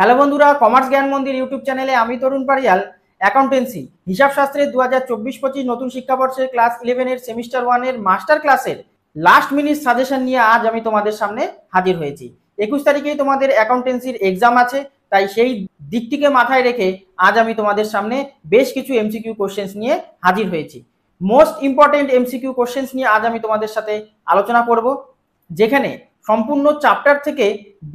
Hello বন্ধুরা commerce জ্ঞান মন্দির ইউটিউব চ্যানেলে আমি তরুণ পারিয়াল অ্যাকাউন্টেন্সি হিসাবশাস্ত্রের দু হাজার চব্বিশ পঁচিশ নতুন শিক্ষাবর্ষের ক্লাস ইলেভেনের সেমিস্টার ওয়ানের মাস্টার ক্লাসের লাস্ট মিনিট সাজেশন নিয়ে আজ আমি তোমাদের সামনে হাজির হয়েছি একুশ তারিখেই তোমাদের অ্যাকাউন্টেন্সির এক্সাম আছে তাই সেই দিকটিকে মাথায় রেখে আজ আমি তোমাদের সামনে বেশ কিছু এমসিকিউ কোশ্চেন্স নিয়ে হাজির হয়েছি মোস্ট ইম্পর্টেন্ট এমসিকিউ কোশ্চেন্স নিয়ে আজ আমি তোমাদের সাথে আলোচনা করব যেখানে সম্পূর্ণ চ্যাপ্টার থেকে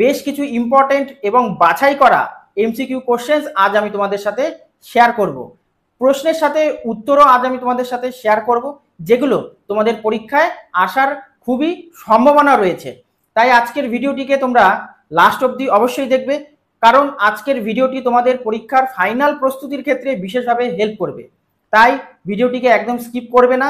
বেশ কিছু ইম্পর্টেন্ট এবং বাছাই করা এমসিকিউ কোশ্চেন্স আজ আমি তোমাদের সাথে শেয়ার করব প্রশ্নের সাথে উত্তরও আজ আমি তোমাদের সাথে শেয়ার করব যেগুলো তোমাদের পরীক্ষায় আসার খুবই সম্ভাবনা রয়েছে তাই আজকের ভিডিওটিকে তোমরা লাস্ট অবধি অবশ্যই দেখবে কারণ আজকের ভিডিওটি তোমাদের পরীক্ষার ফাইনাল প্রস্তুতির ক্ষেত্রে বিশেষভাবে হেল্প করবে তাই ভিডিওটিকে একদম স্কিপ করবে না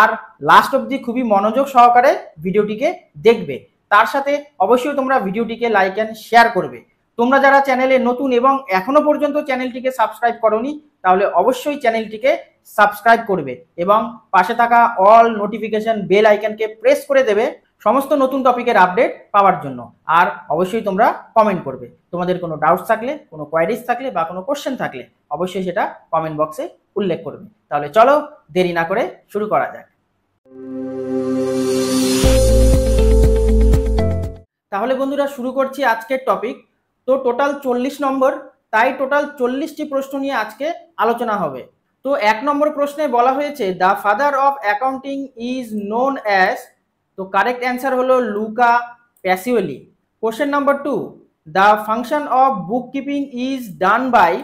আর লাস্ট অবধি খুবই মনোযোগ সহকারে ভিডিওটিকে দেখবে তার সাথে অবশ্যই তোমরা ভিডিওটিকে লাইক অ্যান্ড শেয়ার করবে তোমরা যারা চ্যানেলে নতুন এবং এখনো পর্যন্ত চ্যানেলটিকে সাবস্ক্রাইব করনি তাহলে অবশ্যই চ্যানেলটিকে সাবস্ক্রাইব করবে এবং পাশে থাকা অল নোটিফিকেশন বেল আইকনকে প্রেস করে দেবে সমস্ত নতুন টপিকের আপডেট পাওয়ার জন্য আর অবশ্যই তোমরা কমেন্ট করবে তোমাদের কোনো ডাউটস থাকলে কোনো কোয়ারিজ থাকলে বা কোনো কোশ্চেন থাকলে অবশ্যই সেটা কমেন্ট বক্সে উল্লেখ করবে তাহলে চলো দেরি না করে শুরু করা যাক তাহলে বন্ধুরা শুরু করছি আজকের টপিক তো টোটাল চল্লিশ নম্বর তাই টোটাল চল্লিশটি প্রশ্ন নিয়ে আজকে আলোচনা হবে তো এক নম্বর প্রশ্নে বলা হয়েছে the father of accounting is known as তো কারেক্ট অ্যান্সার হলো Luca Pacioli question number two the function of book keeping is done by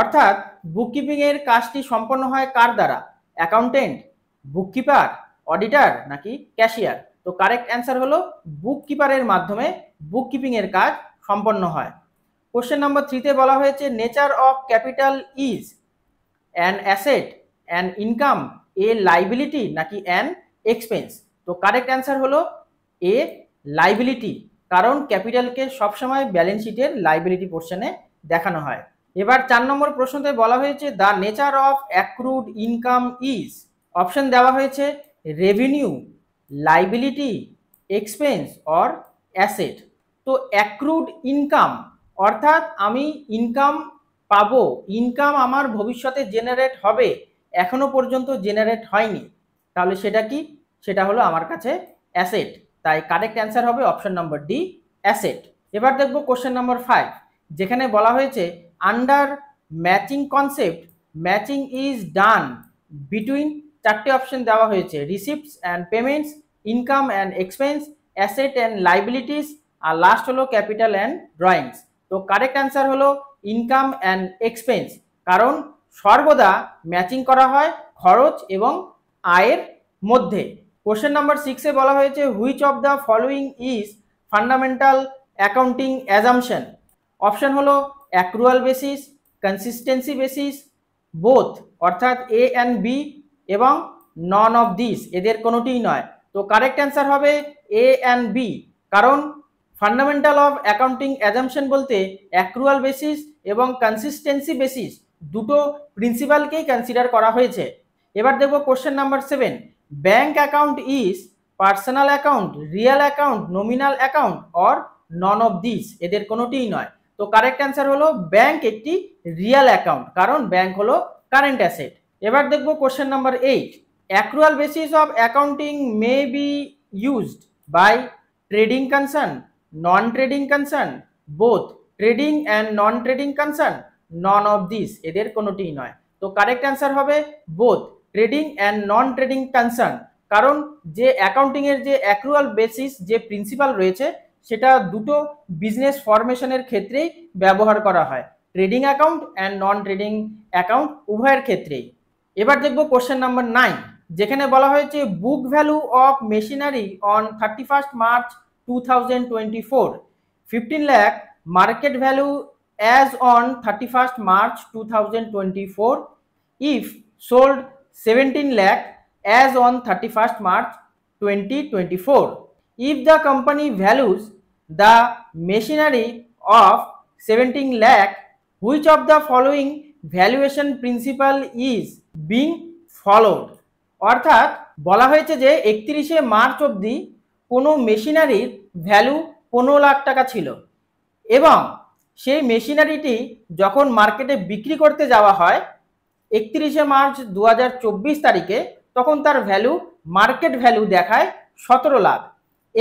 অর্থাৎ বুক কিপিংয়ের কাজটি সম্পন্ন হয় কার দ্বারা অ্যাকাউন্টেন্ট বুক কিপার অডিটার নাকি ক্যাশিয়ার তো কারেক্ট অ্যান্সার হলো বুক কিপারের মাধ্যমে বুক কিপিংয়ের কাজ সম্পন্ন হয় কোশ্চেন নাম্বার থ্রিতে বলা হয়েছে nature of capital is an asset an income a liability নাকি অ্যান এক্সপেন্স তো কারেক্ট অ্যান্সার হলো এ লাইবিলিটি কারণ ক্যাপিটালকে সবসময় ব্যালেন্স শিটের লাইবিলিটি পোর্শনে দেখানো হয় এবার চার নম্বর প্রশ্নতে বলা হয়েছে the nature of accrued income is option দেওয়া হয়েছে revenue liability expense or asset তো অ্যাক্রুড ইনকাম অর্থাৎ আমি ইনকাম পাবো ইনকাম আমার ভবিষ্যতে জেনারেট হবে এখনো পর্যন্ত জেনারেট হয়নি তাহলে সেটা কি সেটা হলো আমার কাছে অ্যাসেট তাই কারেক্ট অ্যান্সার হবে অপশন নম্বর ডি অ্যাসেট এবার দেখব কোশ্চেন নম্বর ফাইভ যেখানে বলা হয়েছে under matching concept matching is done between চারটে অপশন দেওয়া হয়েছে receipts and payments income and expense asset and liabilities আর লাস্ট হলো ক্যাপিটাল অ্যান্ড ড্রয়িংস তো কারেক্ট অ্যান্সার হলো ইনকাম অ্যান্ড এক্সপেন্স কারণ সর্বদা ম্যাচিং করা হয় খরচ এবং আয়ের মধ্যে কোশ্চেন নাম্বার সিক্সে বলা হয়েছে which of the following is fundamental accounting assumption option হলো accrual basis consistency basis both অর্থাৎ এ অ্যান্ড বি এবং নন অফ দিস এদের কোনোটিই নয় তো কারেক্ট অ্যান্সার হবে এ অ্যান্ড বি কারণ ফান্ডামেন্টাল অফ অ্যাকাউন্টিং অ্যাজামশন বলতে অ্যাক্রুয়াল বেসিস এবং কনসিস্টেন্সি বেসিস দুটো প্রিন্সিপালকেই কনসিডার করা হয়েছে এবার দেখব question number seven bank account is personal account real account nominal account or none of this এদের কোনোটিই নয় তো কারেক্ট অ্যান্সার হলো ব্যাংক একটি রিয়েল অ্যাকাউন্ট কারণ ব্যাংক হলো কারেন্ট অ্যাসেট এবার দেখব question number eight accrual basis of accounting may be used by trading concern non trading concern both trading and non trading concern none of this এদের কোনোটিই নয় তো correct answer হবে both trading and non trading concern কারণ যে অ্যাকাউন্টিংয়ের যে accrual basis যে principal রয়েছে সেটা দুটো বিজনেস ফরমেশনের ক্ষেত্রেই ব্যবহার করা হয় trading account and non trading account উভয়ের ক্ষেত্রেই এবার দেখব কোশ্চেন নাম্বার নাইন যেখানে বলা হয়েছে book value of machinery on thirty first March two thousand twenty four fifteen lakh market value as on thirty first March two thousand twenty four if sold seventeen lakh as on thirty first March twenty twenty four if the company values the machinery of seventeen lakh which of the following valuation principle is being followed অর্থাৎ বলা হয়েছে যে একত্রিশে March অবধি কোনো মেশিনারির value পনেরো লাখ টাকা ছিল এবং সেই মেশিনারিটি যখন মার্কেটে বিক্রি করতে যাওয়া হয় একত্রিশে মার্চ দু তারিখে তখন তার ভ্যালু মার্কেট ভ্যালু দেখায় সতেরো লাখ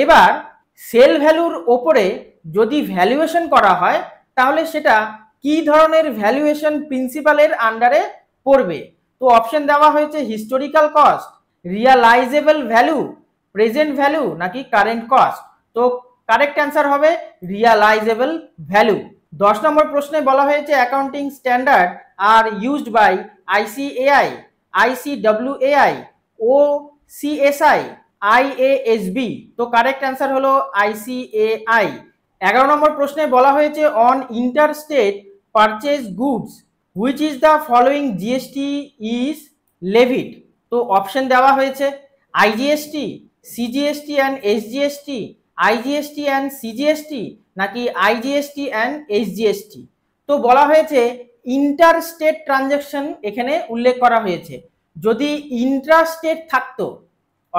এবার সেল ভ্যালুর ওপরে যদি ভ্যালুয়েশন করা হয় তাহলে সেটা কি ধরনের ভ্যালুয়েশন প্রিন্সিপালের আন্ডারে পড়বে তো অপশন দেওয়া হয়েছে historical cost realisable value present value নাকি কারেন্ট কস্ট তো কারেক্ট অ্যান্সার হবে রিয়ালাইজেবল ভ্যালু দশ নম্বর প্রশ্নে বলা হয়েছে accounting standard are used by ICAI AI ও সিএসআই আইএএসবি তো কারেক্ট অ্যান্সার হলো আইসিএআই এগারো নম্বর প্রশ্নে বলা হয়েছে on interstate purchase goods which is the following GST is levied তো অপশন দেওয়া হয়েছে IGST CGST and SGST IGST and CGST নাকি আইজিএসটি অ্যান্ড এসজিএসটি তো বলা হয়েছে ইন্টারস্টেট ট্রানজ্যাকশন এখানে উল্লেখ করা হয়েছে যদি ইন্ট্রাস্টেট থাকতো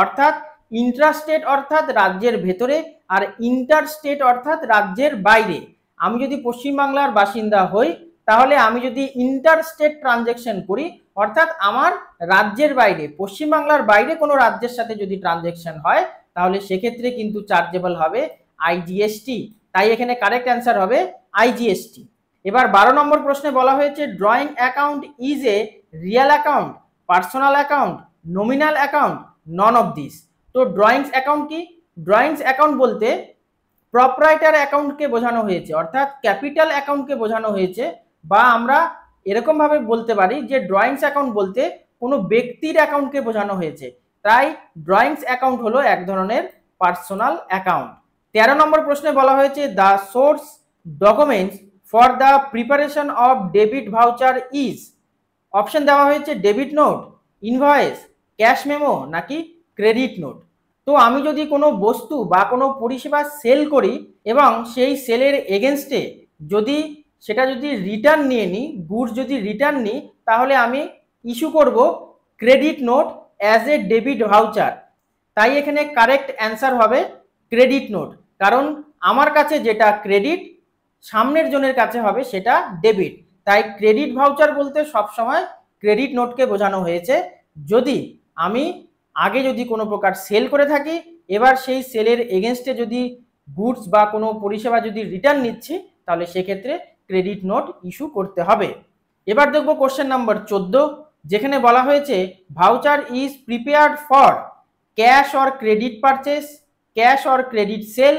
অর্থাৎ ইন্ট্রাস্টেট অর্থাৎ রাজ্যের ভেতরে আর ইন্টার স্টেট অর্থাৎ রাজ্যের বাইরে আমি যদি পশ্চিমবাংলার বাসিন্দা হই তাহলে আমি যদি ইন্টারস্টেট ট্রানজেকশন করি অর্থাৎ আমার রাজ্যের বাইরে পশ্চিমবাংলার বাইরে কোনো রাজ্যের সাথে যদি ট্রানজেকশন হয় তাহলে সেক্ষেত্রে কিন্তু চার্জেবল হবে আইজিএসটি তাই এখানে কারেক্ট অ্যান্সার হবে আইজিএসটি এবার বারো নম্বর প্রশ্নে বলা হয়েছে drawing account is a real account personal account nominal account none of this তো ড্রয়িংস অ্যাকাউন্ট কি ড্রয়িংস অ্যাকাউন্ট বলতে প্রপরাইটার অ্যাকাউন্টকে বোঝানো হয়েছে অর্থাৎ ক্যাপিটাল অ্যাকাউন্টকে বোঝানো হয়েছে বা আমরা এরকমভাবে বলতে পারি যে ড্রয়িংস অ্যাকাউন্ট বলতে কোনো ব্যক্তির অ্যাকাউন্টকে বোঝানো হয়েছে তাই ড্রয়িংস অ্যাকাউন্ট হলো এক ধরনের পার্সোনাল অ্যাকাউন্ট তেরো নম্বর প্রশ্নে বলা হয়েছে the source documents for the preparation of debit voucher is option দেওয়া হয়েছে debit note invoice cash memo নাকি ক্রেডিট নোট তো আমি যদি কোনো বস্তু বা কোনো পরিষেবা সেল করি এবং সেই সেলের এগেনস্টে যদি সেটা যদি রিটার্ন নিয়ে নিই গুড যদি রিটার্ন নিই তাহলে আমি ইস্যু করব credit note as a debit voucher তাই এখানে কারেক্ট অ্যান্সার হবে ক্রেডিট নোট কারণ আমার কাছে যেটা ক্রেডিট সামনের জনের কাছে হবে সেটা ডেবিট তাই ক্রেডিট ভাউচার বলতে সবসময় ক্রেডিট নোটকে বোঝানো হয়েছে যদি আমি আগে যদি কোনো প্রকার সেল করে থাকি এবার সেই সেলের এগেনস্টে যদি গুডস বা কোনো পরিষেবা যদি রিটার্ন নিচ্ছি তাহলে সেক্ষেত্রে ক্রেডিট নোট ইস্যু করতে হবে এবার দেখব কোশ্চেন নাম্বার চোদ্দো যেখানে বলা হয়েছে voucher is prepared for cash or credit purchase cash or credit sale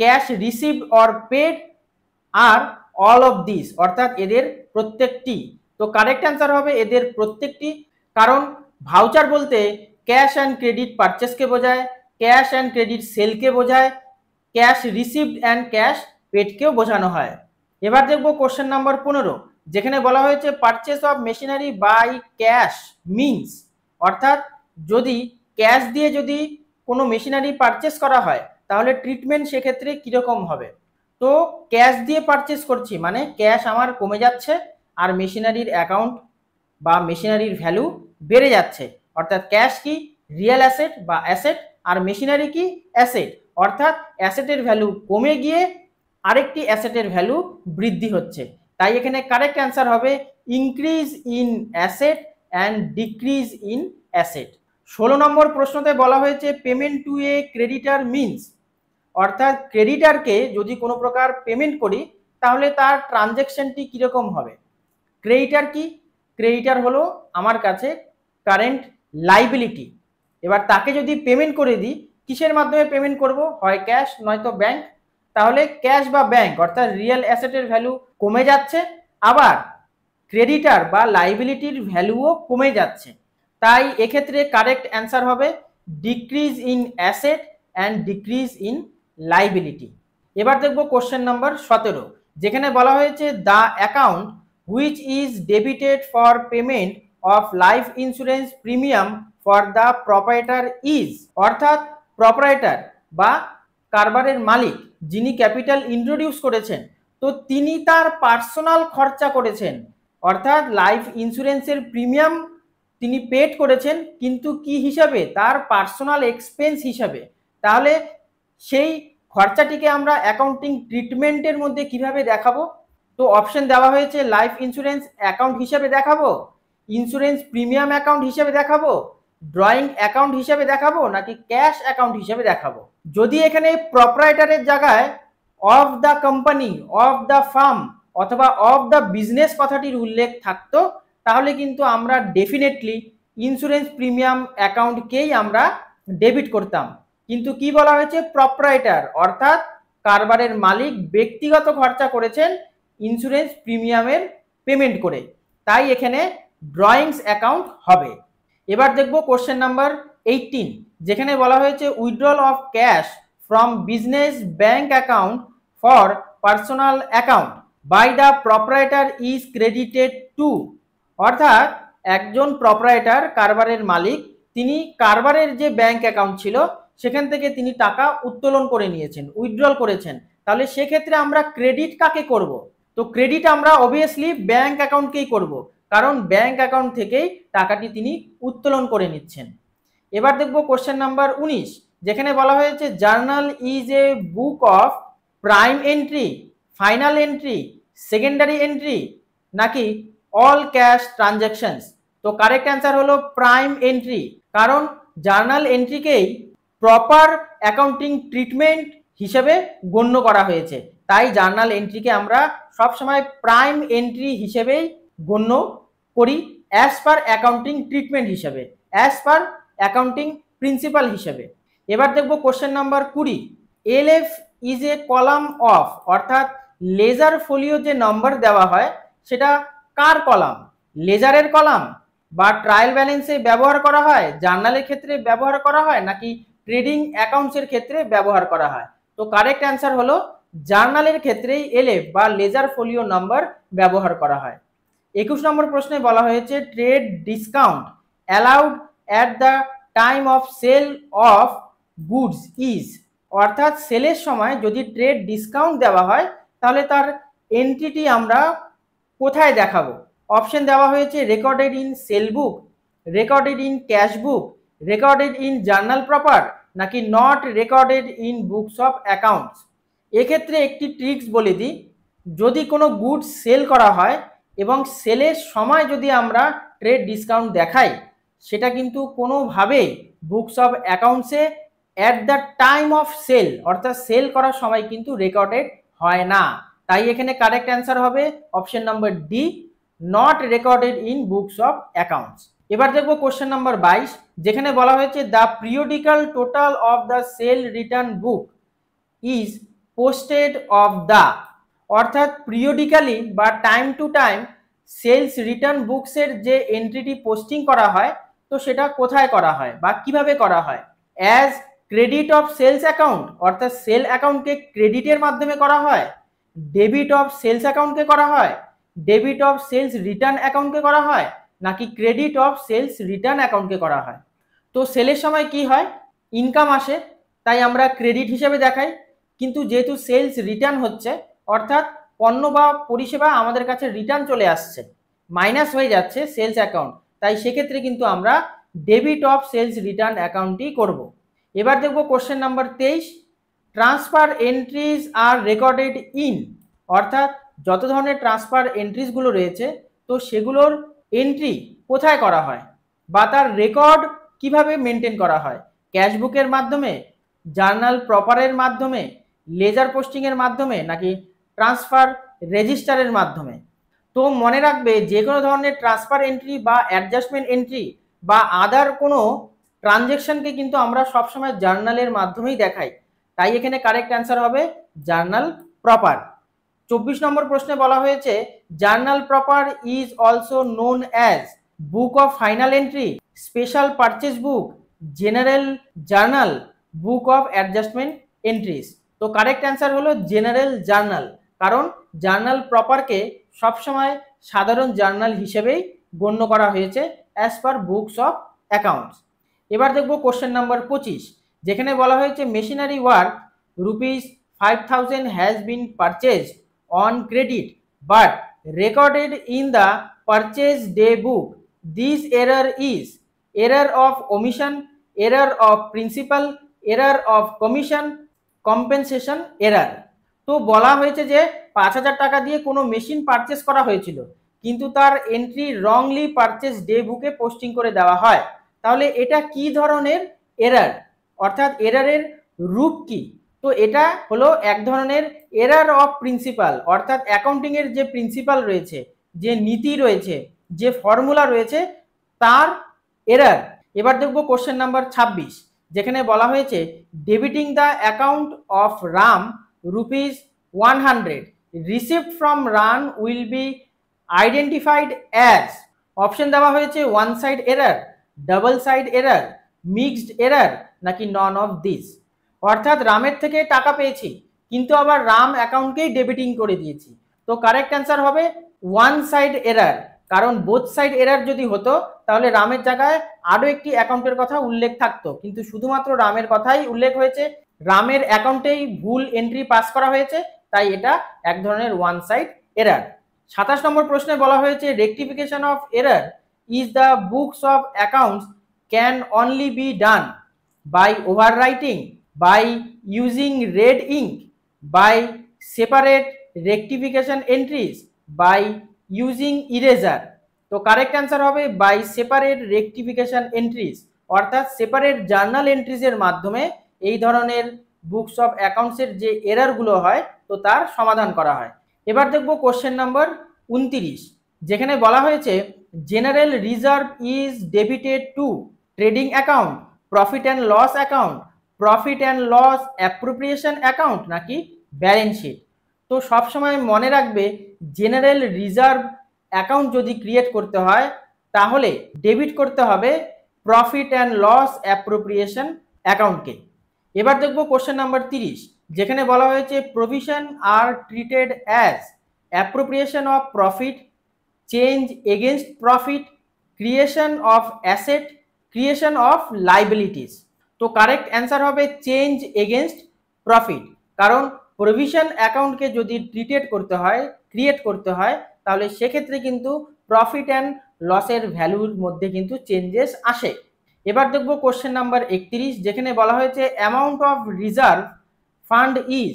cash receive or paid are all of this অর্থাৎ এদের প্রত্যেকটি তো কারেক্ট অ্যান্সার হবে এদের প্রত্যেকটি কারণ ভাউচার বলতে ক্যাশ অ্যান্ড ক্রেডিট পারচেসকে বোঝায় ক্যাশ অ্যান্ড ক্রেডিট সেলকে বোঝায় ক্যাশ রিসিভড অ্যান্ড ক্যাশ পেটকেও বোঝানো হয় এবার দেখব কোশ্চেন নাম্বার পনেরো যেখানে বলা হয়েছে purchase of machinery by cash means অর্থাৎ যদি ক্যাশ দিয়ে যদি কোনো মেশিনারি পারচেস করা হয় তাহলে ট্রিটমেন্ট সেক্ষেত্রে কীরকম হবে তো ক্যাশ দিয়ে পারচেস করছি মানে ক্যাশ আমার কমে যাচ্ছে আর মেশিনারির অ্যাকাউন্ট বা মেশিনারির ভ্যালু বেড়ে যাচ্ছে অর্থাৎ ক্যাশ কি রিয়েল অ্যাসেট বা অ্যাসেট আর মেশিনারি কি অ্যাসেট অর্থাৎ অ্যাসেটের ভ্যালু কমে গিয়ে আরেকটি অ্যাসেটের ভ্যালু বৃদ্ধি হচ্ছে তাই এখানে কারেক্ট অ্যান্সার হবে increase in asset and decrease in asset ষোলো নম্বর প্রশ্নতে বলা হয়েছে payment to a creditor means অর্থাৎ ক্রেডিটারকে যদি কোনো প্রকার পেমেন্ট করি তাহলে তার ট্রানজ্যাকশনটি কীরকম হবে ক্রেডিটার কি ক্রেডিটার হলো আমার কাছে কারেন্ট লাইবিলিটি এবার তাকে যদি পেমেন্ট করে দিই কিসের মাধ্যমে পেমেন্ট করব হয় ক্যাশ নয়তো ব্যাংক তাহলে ক্যাশ বা ব্যাংক অর্থাৎ রিয়েল অ্যাসেটের ভ্যালু কমে যাচ্ছে আবার ক্রেডিটার বা লাইবিলিটির ভ্যালুও কমে যাচ্ছে তাই এক্ষেত্রে কারেক্ট অ্যান্সার হবে decrease in asset and decrease in liability এবার দেখব কোশ্চেন নাম্বার সতেরো যেখানে বলা হয়েছে the account which is debited for payment of life insurance premium for the proprietor is অর্থাৎ প্রপারেটার বা কারবারের মালিক যিনি ক্যাপিটাল ইন্ট্রোডিউস করেছেন তো তিনি তার পার্সোনাল খরচা করেছেন অর্থাৎ লাইফ ইন্স্যুরেন্সের প্রিমিয়াম তিনি পেড করেছেন কিন্তু কি হিসাবে তার পার্সোনাল এক্সপেন্স হিসাবে তাহলে সেই খরচাটিকে আমরা অ্যাকাউন্টিং ট্রিটমেন্টের মধ্যে কিভাবে দেখাবো তো অপশন দেওয়া হয়েছে লাইফ ইন্স্যুরেন্স অ্যাকাউন্ট হিসাবে দেখাবো ইন্স্যুরেন্স প্রিমিয়াম অ্যাকাউন্ট হিসেবে দেখাবো ড্রয়িং অ্যাকাউন্ট হিসেবে দেখাবো নাকি ক্যাশ অ্যাকাউন্ট হিসেবে দেখাবো যদি এখানে প্রপারাইটারের জায়গায় of the company of the firm অথবা অফ দ্য বিজনেস কথাটির উল্লেখ থাকতো তাহলে কিন্তু আমরা ডেফিনেটলি ইন্স্যুরেন্স প্রিমিয়াম অ্যাকাউন্টকেই আমরা ডেবিট করতাম কিন্তু কি বলা হয়েছে প্রপারাইটার অর্থাৎ কারবারের মালিক ব্যক্তিগত খরচা করেছেন ইন্স্যুরেন্স প্রিমিয়ামের পেমেন্ট করে তাই এখানে ড্রয়িংস অ্যাকাউন্ট হবে এবার দেখব কোশ্চেন নাম্বার এইটিন যেখানে বলা হয়েছে withdrawal of cash from business bank account for personal account by the proprietor is credited to অর্থাৎ একজন প্রপারেটার কারবারের মালিক তিনি কারবারের যে ব্যাংক অ্যাকাউন্ট ছিল সেখান থেকে তিনি টাকা উত্তোলন করে নিয়েছেন উইথড্রল করেছেন তাহলে সেক্ষেত্রে আমরা ক্রেডিট কাকে করব তো ক্রেডিট আমরা অবভিয়াসলি ব্যাংক অ্যাকাউন্টকেই করব কারণ ব্যাংক অ্যাকাউন্ট থেকেই টাকাটি তিনি উত্তোলন করে নিচ্ছেন এবার দেখব কোশ্চেন নাম্বার উনিশ যেখানে বলা হয়েছে journal is a book of prime entry final entry secondary entry নাকি অল ক্যাশ ট্রানজ্যাকশনস তো কারেক্ট অ্যান্সার হলো প্রাইম এন্ট্রি কারণ জার্নাল এন্ট্রিকেই প্রপার অ্যাকাউন্টিং ট্রিটমেন্ট হিসেবে গণ্য করা হয়েছে তাই জার্নাল এন্ট্রিকে আমরা সবসময় প্রাইম এন্ট্রি হিসেবেই গণ্য করি অ্যাজ পার অ্যাকাউন্টিং ট্রিটমেন্ট হিসাবে অ্যাজ পার অ্যাকাউন্টিং প্রিন্সিপাল হিসাবে এবার দেখব কোশ্চেন নাম্বার কুড়ি L F is a column of অর্থাৎ লেজার ফোলিও যে নম্বর দেওয়া হয় সেটা কার কলাম লেজারের কলাম বা ট্রায়াল ব্যালেন্সে ব্যবহার করা হয় জার্নালের ক্ষেত্রে ব্যবহার করা হয় নাকি ট্রেডিং অ্যাকাউন্টসের ক্ষেত্রে ব্যবহার করা হয় তো কারেক্ট অ্যান্সার হলো জার্নালের ক্ষেত্রেই এলএফ বা লেজার ফোলিও নম্বর ব্যবহার করা হয় একুশ নম্বর প্রশ্নে বলা হয়েছে trade discount allowed at the time of sale of goods is অর্থাৎ সেলের সময় যদি ট্রেড ডিসকাউন্ট দেওয়া হয় তাহলে তার এন্ট্রিটি আমরা কোথায় দেখাবো অপশন দেওয়া হয়েছে recorded in sale book recorded in cash book recorded in journal proper নাকি not recorded in books of accounts এক্ষেত্রে একটি ট্রিক্স বলে দিই যদি কোনো গুডস সেল করা হয় এবং সেলের সময় যদি আমরা ট্রেড ডিসকাউন্ট দেখাই সেটা কিন্তু কোনোভাবেই বুকস অফ অ্যাকাউন্টসে at the time of sale অর্থাৎ সেল করার সময় কিন্তু রেকর্ডেড হয় না তাই এখানে কারেক্ট অ্যান্সার হবে option number D not recorded in books of accounts এবার দেখবো কোশ্চেন নাম্বার বাইশ যেখানে বলা হয়েছে the periodical total of the sale return book is posted of the অর্থাৎ পিরিয়ডিক্যালি বা time to time sales return বুকসের যে এন্ট্রিটি পোস্টিং করা হয় তো সেটা কোথায় করা হয় বা কিভাবে করা হয় as credit of sales account অর্থাৎ সেল অ্যাকাউন্টকে ক্রেডিটের মাধ্যমে করা হয় ডেবিট অফ সেলস অ্যাকাউন্টকে করা হয় ডেবিট অফ সেলস রিটার্ন অ্যাকাউন্টকে করা হয় নাকি ক্রেডিট অফ সেলস রিটার্ন অ্যাকাউন্টকে করা হয় তো সেলের সময় কি হয় ইনকাম আসে তাই আমরা ক্রেডিট হিসেবে দেখাই কিন্তু যেহেতু সেলস রিটার্ন হচ্ছে অর্থাৎ পণ্য বা পরিষেবা আমাদের কাছে রিটার্ন চলে আসছে মাইনাস হয়ে যাচ্ছে সেলস অ্যাকাউন্ট তাই সেক্ষেত্রে কিন্তু আমরা ডেবিট অফ সেলস রিটার্ন অ্যাকাউন্টই করব। এবার দেখব কোশ্চেন নাম্বার তেইশ transfer entries are recorded in অর্থাৎ যত ধরনের ট্রান্সফার এন্ট্রিজগুলো রয়েছে তো সেগুলোর এন্ট্রি কোথায় করা হয় বা তার রেকর্ড কিভাবে মেনটেন করা হয় ক্যাশবুকের মাধ্যমে জার্নাল প্রপারের মাধ্যমে লেজার পোস্টিংয়ের মাধ্যমে নাকি ট্রান্সফার রেজিস্টারের মাধ্যমে তো মনে রাখবে যে কোনো ধরনের ট্রান্সফার এন্ট্রি বা অ্যাডজাস্টমেন্ট এন্ট্রি বা আদার কোনো ট্রানজেকশনকে কিন্তু আমরা সবসময় জার্নালের মাধ্যমেই দেখাই তাই এখানে কারেক্ট অ্যান্সার হবে জার্নাল প্রপার চব্বিশ নম্বর প্রশ্নে বলা হয়েছে journal proper is also known as book of final entry special purchase book general journal book of adjustment entries তো কারেক্ট অ্যান্সার হলো জেনারেল জার্নাল কারণ জার্নাল প্রপারকে সবসময় সাধারণ জার্নাল হিসেবেই গণ্য করা হয়েছে as per books of accounts এবার দেখব কোশ্চেন নাম্বার পঁচিশ যেখানে বলা হয়েছে machinery work rupees five thousand has been purchase on credit but recorded in the purchase day book this error is error of omission error of principle error of commission compensation error তো বলা হয়েছে যে পাঁচ হাজার টাকা দিয়ে কোনো machine purchase করা হয়েছিল কিন্তু তার এন্ট্রি রংলি পারচেস ডে বুকে পোস্টিং করে দেওয়া হয় তাহলে এটা কি ধরনের এরার অর্থাৎ এরারের রূপ কি তো এটা হলো এক ধরনের এরার অফ প্রিন্সিপাল অর্থাৎ অ্যাকাউন্টিংয়ের যে প্রিন্সিপাল রয়েছে যে নীতি রয়েছে যে ফর্মুলা রয়েছে তার এরার এবার দেখব কোশ্চেন নাম্বার ২৬ যেখানে বলা হয়েছে debiting the account of Ram rupees 100 received from run will be identified as অপশন দেওয়া হয়েছে one side error double side error mixed error নাকি নন অফ দিস অর্থাৎ রামের থেকে টাকা পেয়েছি কিন্তু আবার রাম অ্যাকাউন্টকেই ডেবিটিং করে দিয়েছি তো কারেক্ট অ্যান্সার হবে ওয়ান সাইড এরার কারণ বোথ সাইড এরার যদি হতো তাহলে রামের জায়গায় আরও একটি অ্যাকাউন্টের কথা উল্লেখ থাকতো কিন্তু শুধুমাত্র রামের কথাই উল্লেখ হয়েছে রামের অ্যাকাউন্টেই ভুল এন্ট্রি পাস করা হয়েছে তাই এটা এক ধরনের ওয়ান সাইড এরার সাতাশ নম্বর প্রশ্নে বলা হয়েছে rectification of error is the books of accounts can only be done by over writing by using red ink by separate rectification entries by using eraser তো কারেক্ট অ্যান্সার হবে by separate rectification entries অর্থাৎ separate journal এন্ট্রিজের মাধ্যমে এই ধরনের books of অ্যাকাউন্টসের যে এরারগুলো হয় তো তার সমাধান করা হয় এবার দেখব কোশ্চেন নাম্বার উনতিরিশ যেখানে বলা হয়েছে general reserve is debited to trading account profit and loss account profit and loss appropriation account নাকি ব্যালেন্স শিট তো সবসময় মনে রাখবে জেনারেল রিজার্ভ অ্যাকাউন্ট যদি ক্রিয়েট করতে হয় তাহলে ডেবিট করতে হবে প্রফিট অ্যান্ড লস অ্যাপ্রোপ্রিয়েশন অ্যাকাউন্টকে এবার দেখবো কোশ্চেন নাম্বার তিরিশ যেখানে বলা হয়েছে provision are treated as appropriation of profit change against profit creation of asset creation of liabilities তো কারেক্ট অ্যান্সার হবে চেঞ্জ এগেনস্ট প্রফিট কারণ প্রভিশন অ্যাকাউন্টকে যদি ট্রিটেড করতে হয় ক্রিয়েট করতে হয় তাহলে সেক্ষেত্রে কিন্তু প্রফিট অ্যান্ড লসের ভ্যালুর মধ্যে কিন্তু চেঞ্জেস আসে এবার দেখবো কোশ্চেন নাম্বার একত্রিশ যেখানে বলা হয়েছে amount of reserve fund is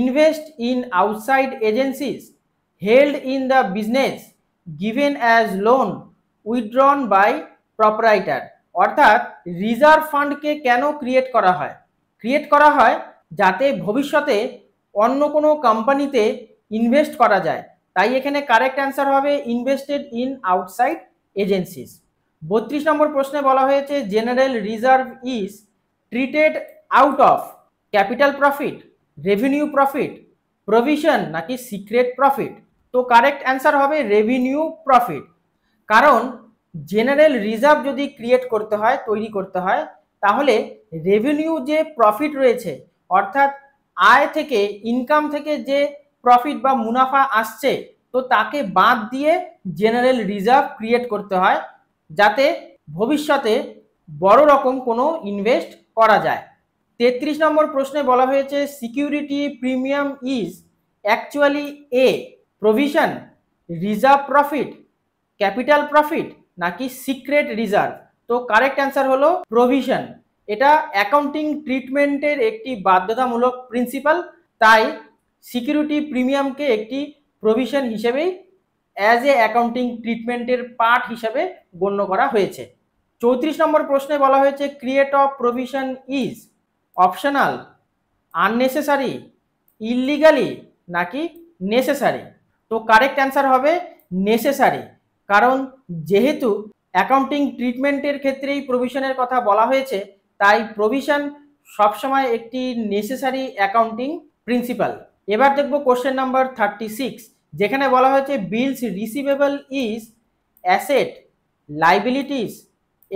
invest in outside agencies held in the business given as loan withdrawn by proprietor অর্থাৎ রিজার্ভ ফান্ডকে কেন ক্রিয়েট করা হয় ক্রিয়েট করা হয় যাতে ভবিষ্যতে অন্য কোনো কোম্পানিতে ইনভেস্ট করা যায় তাই এখানে কারেক্ট অ্যান্সার হবে ইনভেস্টেড ইন আউটসাইড এজেন্সিস বত্রিশ নম্বর প্রশ্নে বলা হয়েছে general reserve is treated out of capital profit revenue profit provision নাকি সিক্রেট প্রফিট তো কারেক্ট অ্যান্সার হবে রেভিনিউ প্রফিট কারণ জেনারেল রিজার্ভ যদি ক্রিয়েট করতে হয় তৈরি করতে হয় তাহলে রেভিনিউ যে প্রফিট রয়েছে অর্থাৎ আয় থেকে ইনকাম থেকে যে প্রফিট বা মুনাফা আসছে তো তাকে বাদ দিয়ে জেনারেল রিজার্ভ ক্রিয়েট করতে হয় যাতে ভবিষ্যতে বড় রকম কোনো ইনভেস্ট করা যায় তেত্রিশ নম্বর প্রশ্নে বলা হয়েছে security premium is actually a provision reserve profit capital profit নাকি সিক্রেট রিজার্ভ তো কারেক্ট অ্যান্সার হলো প্রভিশন এটা অ্যাকাউন্টিং ট্রিটমেন্টের একটি বাধ্যতামূলক প্রিন্সিপাল তাই সিকিউরিটি প্রিমিয়ামকে একটি প্রভিশন হিসেবেই অ্যাজ এ অ্যাকাউন্টিং ট্রিটমেন্টের পার্ট হিসাবে গণ্য করা হয়েছে চৌত্রিশ নম্বর প্রশ্নে বলা হয়েছে create of provision is optional unnecessary illegally নাকি নেসেসারি তো কারেক্ট অ্যান্সার হবে নেসেসারি কারণ যেহেতু অ্যাকাউন্টিং ট্রিটমেন্টের ক্ষেত্রেই প্রভিশনের কথা বলা হয়েছে তাই প্রভিশন সবসময় একটি নেসেসারি অ্যাকাউন্টিং প্রিন্সিপাল এবার দেখব কোশ্চেন নাম্বার থার্টি সিক্স যেখানে বলা হয়েছে bills receivable is asset liabilities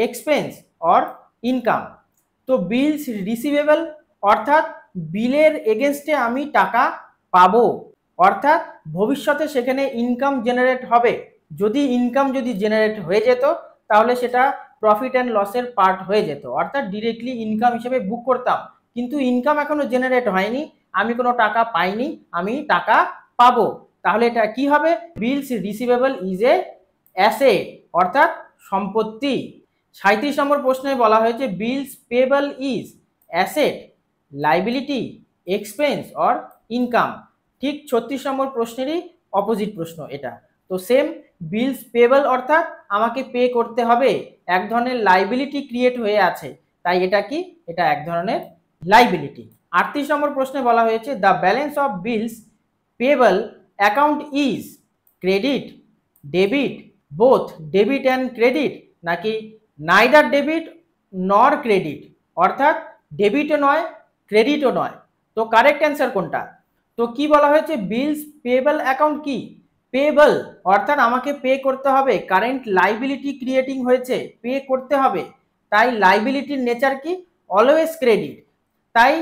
expense or income তো বিলস রিসিভেবল অর্থাৎ বিলের এগেনস্টে আমি টাকা পাবো অর্থাৎ ভবিষ্যতে সেখানে ইনকাম জেনারেট হবে যদি ইনকাম যদি জেনারেট হয়ে যেত তাহলে সেটা প্রফিট অ্যান্ড লসের পার্ট হয়ে যেত অর্থাৎ ডিরেক্টলি ইনকাম হিসেবে বুক করতাম কিন্তু ইনকাম এখনও জেনারেট হয়নি আমি কোনো টাকা পাইনি আমি টাকা পাবো তাহলে এটা কি হবে bills receivable is a asset অর্থাৎ সম্পত্তি সাঁত্রিশ নম্বর প্রশ্নে বলা হয়েছে bills payable is asset liability expense or income ঠিক ছত্রিশ নম্বর প্রশ্নেরই অপোজিট প্রশ্ন এটা তো সেম বিলস পেবল অর্থাৎ আমাকে পে করতে হবে এক ধরনের লাইবিলিটি ক্রিয়েট হয়ে আছে তাই এটা কি এটা এক ধরনের লাইবিলিটি আটত্রিশ নম্বর প্রশ্নে বলা হয়েছে the balance of bills payable account is credit debit both debit and credit নাকি নাইদার ডেবিট নর ক্রেডিট অর্থাৎ ডেবিটও নয় ক্রেডিটও নয় তো কারেক্ট অ্যান্সার কোনটা তো কি বলা হয়েছে বিলস পেবল অ্যাকাউন্ট কি পেবল অর্থাৎ আমাকে পে করতে হবে কারেন্ট লাইবিলিটি ক্রিয়েটিং হয়েছে পে করতে হবে তাই লাইবিলিটির নেচার কি অলওয়েজ ক্রেডিট তাই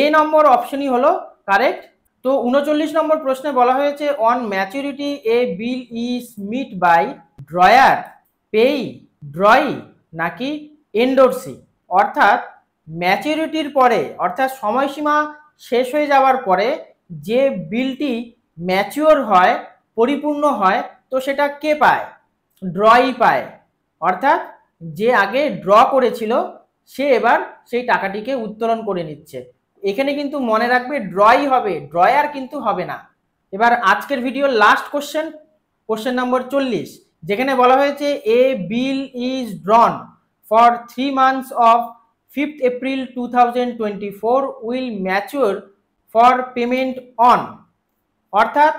এ নম্বর অপশনই হলো কারেক্ট তো উনচল্লিশ নম্বর প্রশ্নে বলা হয়েছে on maturity a bill is meet by drawer payee drawee নাকি এন্ডোরসি অর্থাৎ ম্যাচুরিটির পরে অর্থাৎ সময়সীমা শেষ হয়ে যাওয়ার পরে যে বিলটি ম্যাচিওর হয় পরিপূর্ণ হয় তো সেটা কে পায় ড্রই পায় অর্থাৎ যে আগে ড্র করেছিল সে এবার সেই টাকাটিকে উত্তোলন করে নিচ্ছে এখানে কিন্তু মনে রাখবে ড্রই হবে ড্রয়ার কিন্তু হবে না এবার আজকের video last question question number চল্লিশ যেখানে বলা হয়েছে a bill is drawn for three months of fifth April two thousand twenty four will mature for payment on অর্থাৎ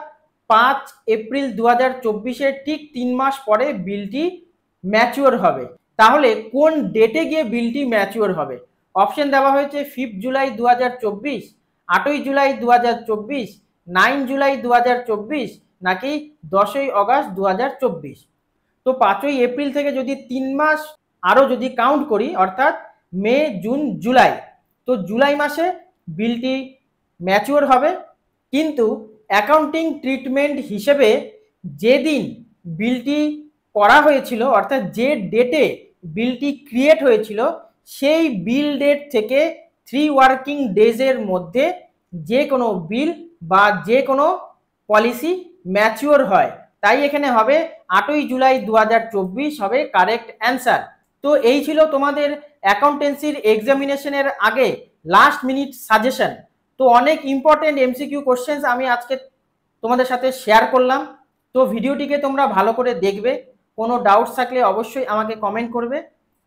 পাঁচ এপ্রিল দু হাজার চব্বিশের ঠিক তিন মাস পরে বিলটি ম্যাচিওর হবে তাহলে কোন ডেটে গিয়ে বিলটি ম্যাচিওর হবে অপশন দেওয়া হয়েছে ফিফথ জুলাই দু হাজার চব্বিশ আটই জুলাই দু হাজার চব্বিশ নাইন জুলাই দু হাজার চব্বিশ নাকি দশই অগাস্ট দু হাজার চব্বিশ তো পাঁচই এপ্রিল থেকে যদি তিন মাস আরও যদি কাউন্ট করি অর্থাৎ মে জুন জুলাই তো জুলাই মাসে বিলটি ম্যাচিওর হবে কিন্তু অ্যাকাউন্টিং ট্রিটমেন্ট হিসেবে যেদিন বিলটি করা হয়েছিল অর্থাৎ যে ডেটে বিলটি ক্রিয়েট হয়েছিল সেই বিল ডেট থেকে থ্রি ওয়ার্কিং ডেজের মধ্যে যে কোনো বিল বা যে কোনো পলিসি ম্যাচিওর হয় তাই এখানে হবে আটই জুলাই দু হবে কারেক্ট অ্যান্সার তো এই ছিল তোমাদের অ্যাকাউন্টেন্সির এক্সামিনেশনের আগে লাস্ট মিনিট সাজেশন তো অনেক ইম্পর্টেন্ট এমসিকিউ কোশ্চেন্স আমি আজকে তোমাদের সাথে শেয়ার করলাম তো ভিডিওটিকে তোমরা ভালো করে দেখবে কোনো ডাউটস থাকলে অবশ্যই আমাকে কমেন্ট করবে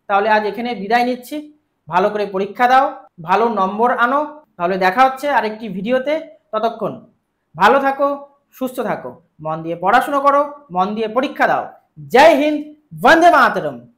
তাহলে আজ এখানে বিদায় নিচ্ছি ভালো করে পরীক্ষা দাও ভালো নম্বর আনো তাহলে দেখা হচ্ছে আরেকটি ভিডিওতে ততক্ষণ ভালো থাকো সুস্থ থাকো মন দিয়ে পড়াশুনো করো মন দিয়ে পরীক্ষা দাও জয় হিন্দ বন্দে মাতরম